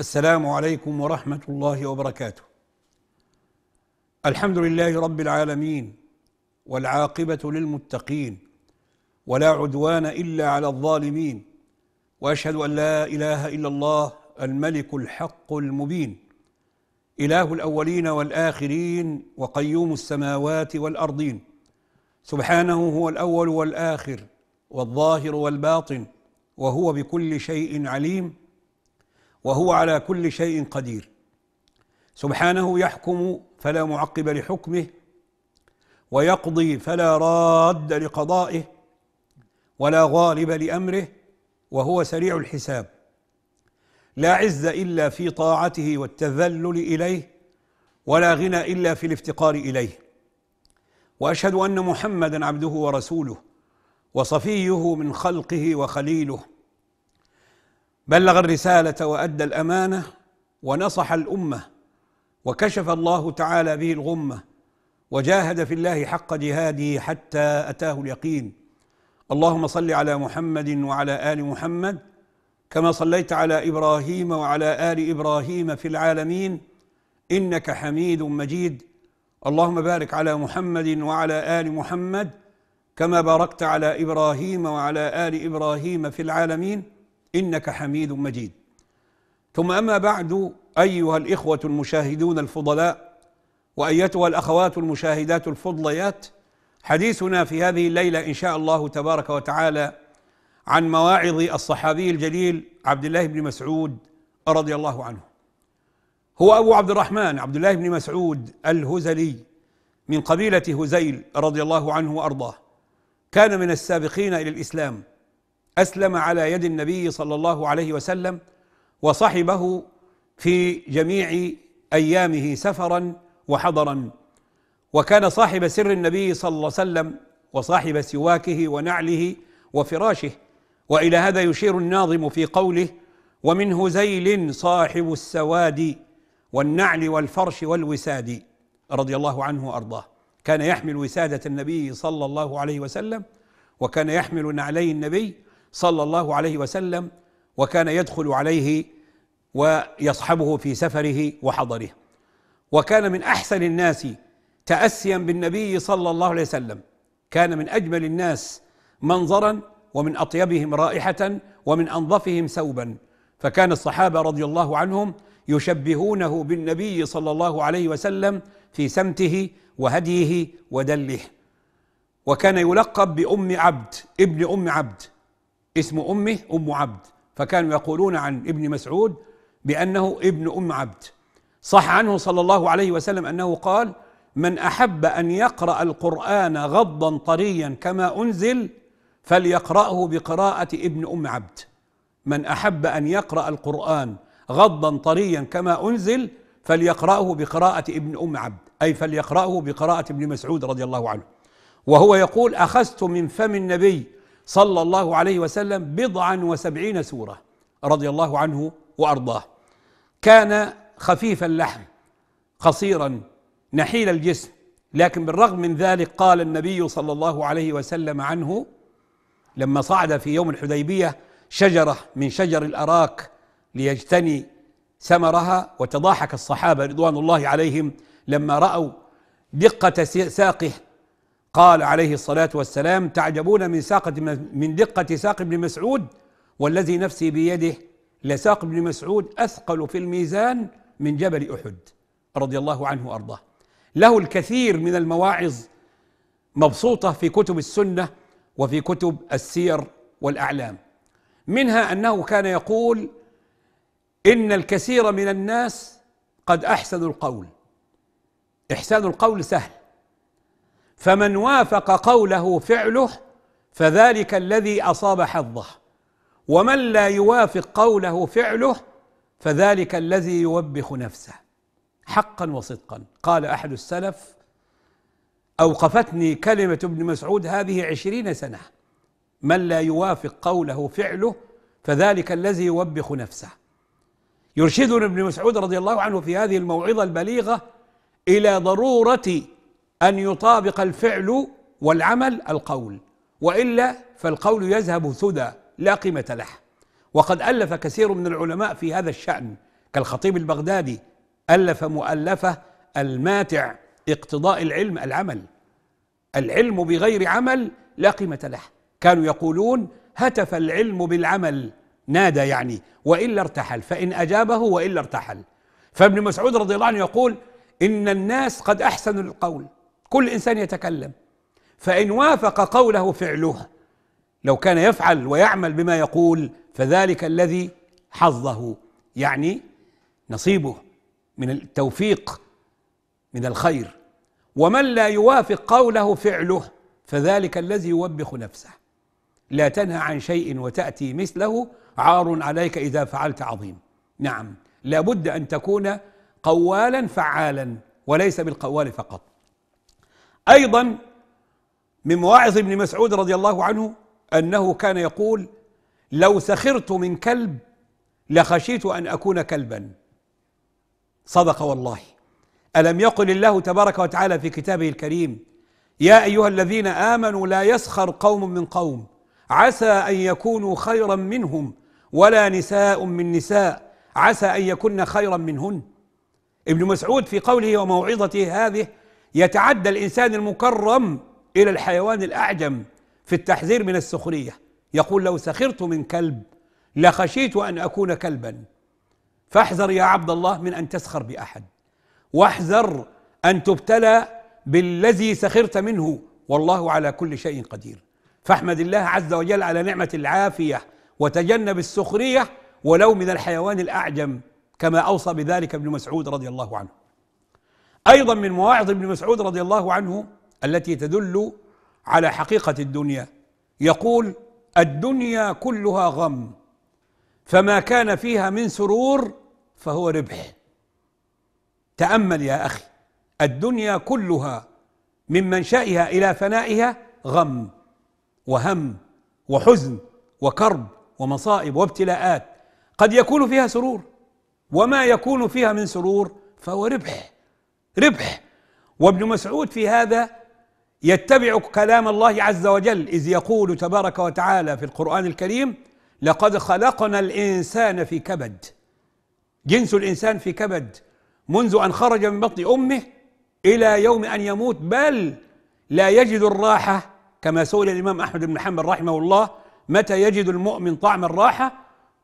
السلام عليكم ورحمة الله وبركاته. الحمد لله رب العالمين والعاقبة للمتقين ولا عدوان إلا على الظالمين وأشهد أن لا إله إلا الله الملك الحق المبين إله الأولين والآخرين وقيوم السماوات والأرضين سبحانه هو الأول والآخر والظاهر والباطن وهو بكل شيء عليم وهو على كل شيء قدير سبحانه يحكم فلا معقب لحكمه ويقضي فلا راد لقضائه ولا غالب لامره وهو سريع الحساب لا عز الا في طاعته والتذلل اليه ولا غنى الا في الافتقار اليه واشهد ان محمدا عبده ورسوله وصفيه من خلقه وخليله بلغ الرساله وادى الامانه ونصح الامه وكشف الله تعالى به الغمه وجاهد في الله حق جهاده حتى اتاه اليقين اللهم صل على محمد وعلى ال محمد كما صليت على ابراهيم وعلى ال ابراهيم في العالمين انك حميد مجيد اللهم بارك على محمد وعلى ال محمد كما باركت على ابراهيم وعلى ال ابراهيم في العالمين إنك حميد مجيد ثم أما بعد أيها الإخوة المشاهدون الفضلاء وأيتها الأخوات المشاهدات الفضليات حديثنا في هذه الليلة إن شاء الله تبارك وتعالى عن مواعظ الصحابي الجليل عبد الله بن مسعود رضي الله عنه هو أبو عبد الرحمن عبد الله بن مسعود الهزلي من قبيلة هزيل رضي الله عنه وأرضاه كان من السابقين إلى الإسلام اسلم على يد النبي صلى الله عليه وسلم وصحبه في جميع ايامه سفرا وحضرا وكان صاحب سر النبي صلى الله عليه وسلم وصاحب سواكه ونعله وفراشه والى هذا يشير الناظم في قوله ومنه زيل صاحب السواد والنعل والفرش والوساد رضي الله عنه وارضاه كان يحمل وساده النبي صلى الله عليه وسلم وكان يحمل نعلي النبي صلى الله عليه وسلم وكان يدخل عليه ويصحبه في سفره وحضره وكان من احسن الناس تاسيا بالنبي صلى الله عليه وسلم كان من اجمل الناس منظرا ومن اطيبهم رائحه ومن انظفهم ثوبا فكان الصحابه رضي الله عنهم يشبهونه بالنبي صلى الله عليه وسلم في سمته وهديه ودله وكان يلقب بأم عبد ابن أم عبد اسم امه ام عبد فكانوا يقولون عن ابن مسعود بانه ابن ام عبد صح عنه صلى الله عليه وسلم انه قال من احب ان يقرا القران غضا طريا كما انزل فليقراه بقراءه ابن ام عبد من احب ان يقرا القران غضا طريا كما انزل فليقراه بقراءه ابن ام عبد اي فليقراه بقراءه ابن مسعود رضي الله عنه وهو يقول اخذت من فم النبي صلى الله عليه وسلم بضعا وسبعين سورة رضي الله عنه وأرضاه كان خفيف اللحم قصيرا نحيل الجسم لكن بالرغم من ذلك قال النبي صلى الله عليه وسلم عنه لما صعد في يوم الحديبية شجرة من شجر الأراك ليجتني ثمرها وتضاحك الصحابة رضوان الله عليهم لما رأوا دقة ساقه قال عليه الصلاة والسلام تعجبون من ساقة من دقة ساق ابن مسعود والذي نفسي بيده لساق ابن مسعود أثقل في الميزان من جبل أحد رضي الله عنه وأرضاه له الكثير من المواعظ مبسوطة في كتب السنة وفي كتب السير والأعلام منها أنه كان يقول إن الكثير من الناس قد أحسنوا القول إحسان القول سهل فمن وافق قوله فعله فذلك الذي اصاب حظه ومن لا يوافق قوله فعله فذلك الذي يوبخ نفسه حقا وصدقا قال احد السلف اوقفتني كلمه ابن مسعود هذه عشرين سنه من لا يوافق قوله فعله فذلك الذي يوبخ نفسه يرشدنا ابن مسعود رضي الله عنه في هذه الموعظه البليغه الى ضروره أن يطابق الفعل والعمل القول وإلا فالقول يذهب سدى لا قيمة له وقد ألف كثير من العلماء في هذا الشأن كالخطيب البغدادي ألف مؤلفة الماتع اقتضاء العلم العمل العلم بغير عمل لا قيمة له كانوا يقولون هتف العلم بالعمل نادى يعني وإلا ارتحل فإن أجابه وإلا ارتحل فابن مسعود رضي الله عنه يقول إن الناس قد أحسنوا القول كل انسان يتكلم فان وافق قوله فعله لو كان يفعل ويعمل بما يقول فذلك الذي حظه يعني نصيبه من التوفيق من الخير ومن لا يوافق قوله فعله فذلك الذي يوبخ نفسه لا تنهى عن شيء وتاتي مثله عار عليك اذا فعلت عظيم نعم لابد ان تكون قوالا فعالا وليس بالقوال فقط أيضا من مواعظ ابن مسعود رضي الله عنه أنه كان يقول لو سخرت من كلب لخشيت أن أكون كلبا صدق والله ألم يقل الله تبارك وتعالى في كتابه الكريم يا أيها الذين آمنوا لا يسخر قوم من قوم عسى أن يكونوا خيرا منهم ولا نساء من نساء عسى أن يكن خيرا منهن ابن مسعود في قوله وموعظته هذه يتعدى الإنسان المكرم إلى الحيوان الأعجم في التحذير من السخرية يقول لو سخرت من كلب لخشيت أن أكون كلبا فاحذر يا عبد الله من أن تسخر بأحد واحذر أن تبتلى بالذي سخرت منه والله على كل شيء قدير فاحمد الله عز وجل على نعمة العافية وتجنب السخرية ولو من الحيوان الأعجم كما أوصى بذلك ابن مسعود رضي الله عنه أيضا من مواعظ ابن مسعود رضي الله عنه التي تدل على حقيقة الدنيا يقول الدنيا كلها غم فما كان فيها من سرور فهو ربح تأمل يا أخي الدنيا كلها من منشأها إلى فنائها غم وهم وحزن وكرب ومصائب وابتلاءات قد يكون فيها سرور وما يكون فيها من سرور فهو ربح ربح وابن مسعود في هذا يتبع كلام الله عز وجل إذ يقول تبارك وتعالى في القرآن الكريم لقد خلقنا الإنسان في كبد جنس الإنسان في كبد منذ أن خرج من بطن أمه إلى يوم أن يموت بل لا يجد الراحة كما سئل الإمام أحمد بن حنبل رحمه الله متى يجد المؤمن طعم الراحة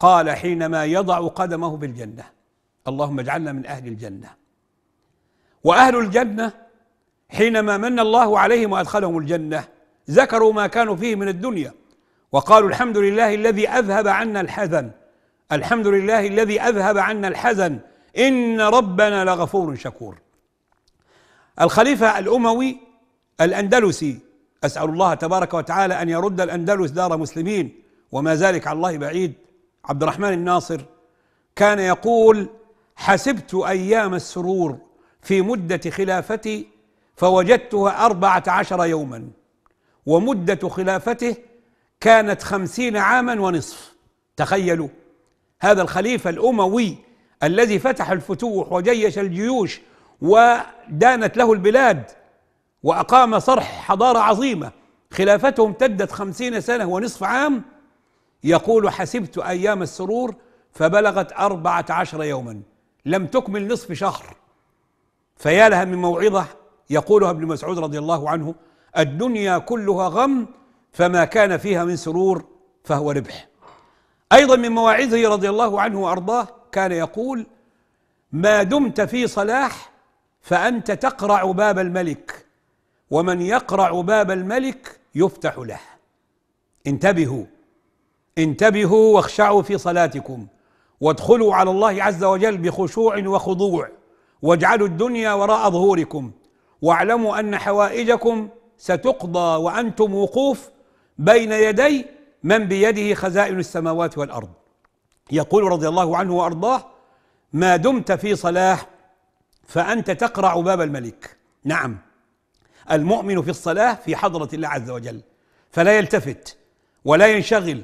قال حينما يضع قدمه في الجنة اللهم اجعلنا من أهل الجنة وأهل الجنة حينما من الله عليهم وأدخلهم الجنة ذكروا ما كانوا فيه من الدنيا وقالوا الحمد لله الذي أذهب عنا الحزن الحمد لله الذي أذهب عنا الحزن إن ربنا لغفور شكور الخليفة الأموي الأندلسي أسأل الله تبارك وتعالى أن يرد الأندلس دار مسلمين وما ذلك على الله بعيد عبد الرحمن الناصر كان يقول حسبت أيام السرور في مدة خلافتي فوجدتها أربعة عشر يوما ومدة خلافته كانت خمسين عاما ونصف تخيلوا هذا الخليفة الأموي الذي فتح الفتوح وجيش الجيوش ودانت له البلاد وأقام صرح حضارة عظيمة خلافته امتدت خمسين سنة ونصف عام يقول حسبت أيام السرور فبلغت أربعة عشر يوما لم تكمل نصف شهر فيا لها من موعظة يقولها ابن مسعود رضي الله عنه الدنيا كلها غم فما كان فيها من سرور فهو ربح أيضا من مواعظه رضي الله عنه وأرضاه كان يقول ما دمت في صلاح فأنت تقرع باب الملك ومن يقرع باب الملك يفتح له انتبهوا انتبهوا واخشعوا في صلاتكم وادخلوا على الله عز وجل بخشوع وخضوع واجعلوا الدنيا وراء ظهوركم واعلموا ان حوائجكم ستقضى وانتم وقوف بين يدي من بيده خزائن السماوات والارض يقول رضي الله عنه وارضاه ما دمت في صلاح فانت تقرع باب الملك نعم المؤمن في الصلاه في حضره الله عز وجل فلا يلتفت ولا ينشغل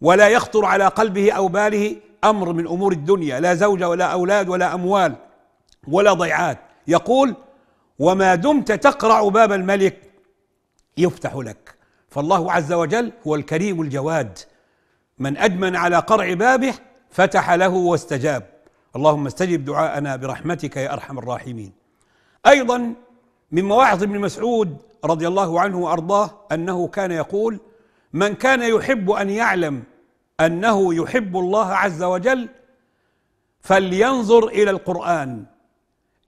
ولا يخطر على قلبه او باله امر من امور الدنيا لا زوجه ولا اولاد ولا اموال ولا ضيعات يقول وما دمت تقرع باب الملك يفتح لك فالله عز وجل هو الكريم الجواد من أدمن على قرع بابه فتح له واستجاب اللهم استجب دعاءنا برحمتك يا أرحم الراحمين أيضا من مواعظ ابن مسعود رضي الله عنه وأرضاه أنه كان يقول من كان يحب أن يعلم أنه يحب الله عز وجل فلينظر إلى القرآن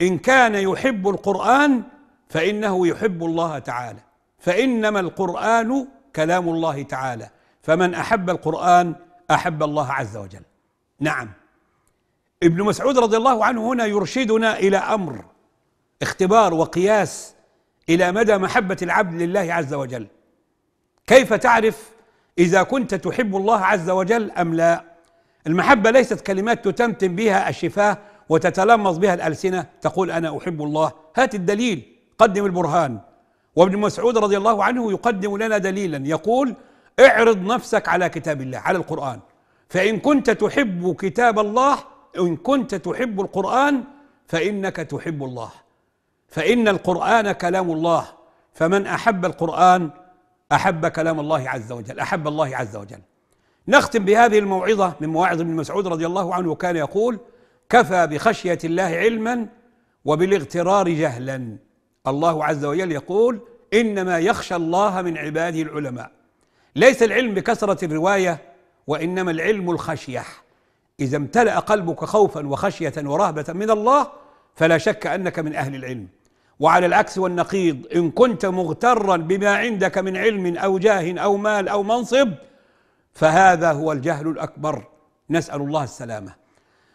إن كان يحب القرآن فإنه يحب الله تعالى فإنما القرآن كلام الله تعالى فمن أحب القرآن أحب الله عز وجل نعم ابن مسعود رضي الله عنه هنا يرشدنا إلى أمر اختبار وقياس إلى مدى محبة العبد لله عز وجل كيف تعرف إذا كنت تحب الله عز وجل أم لا المحبة ليست كلمات تتمتم بها الشفاه وتتلمظ بها الألسنة تقول أنا أحب الله هات الدليل قدم البرهان وابن مسعود رضي الله عنه يقدم لنا دليلا يقول اعرض نفسك على كتاب الله على القرآن فإن كنت تحب كتاب الله إن كنت تحب القرآن فإنك تحب الله فإن القرآن كلام الله فمن أحب القرآن أحب كلام الله عز وجل أحب الله عز وجل نختم بهذه الموعظة من مواعظ ابن مسعود رضي الله عنه وكان يقول كفى بخشية الله علما وبالاغترار جهلا الله عز وجل يقول إنما يخشى الله من عباده العلماء ليس العلم بكثرة الرواية وإنما العلم الخشية إذا امتلأ قلبك خوفا وخشية ورهبة من الله فلا شك أنك من أهل العلم وعلى العكس والنقيض إن كنت مغترا بما عندك من علم أو جاه أو مال أو منصب فهذا هو الجهل الأكبر نسأل الله السلامة